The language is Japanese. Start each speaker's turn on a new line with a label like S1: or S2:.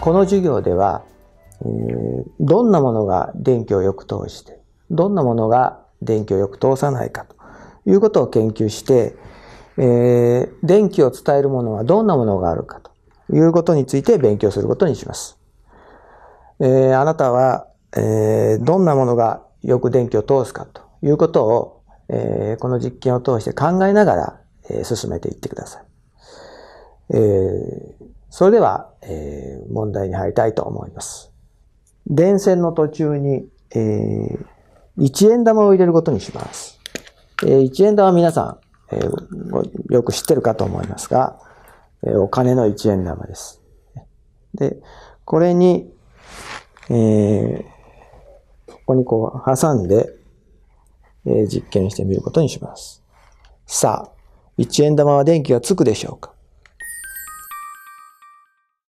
S1: この授業では、えどんなものが電気をよく通して、どんなものが電気をよく通さないかということを研究して、え電気を伝えるものはどんなものがあるかということについて勉強することにします。えあなたは、えどんなものがよく電気を通すかということを、えこの実験を通して考えながら、え進めていってください。えー、それでは、えー、問題に入りたいと思います。電線の途中に、えー、1円玉を入れることにします。えー、1円玉は皆さん、えー、よく知ってるかと思いますが、えー、お金の1円玉です。で、これに、えー、ここにこう挟んで、えー、実験してみることにします。さあ、1円玉は電気がつくでしょうか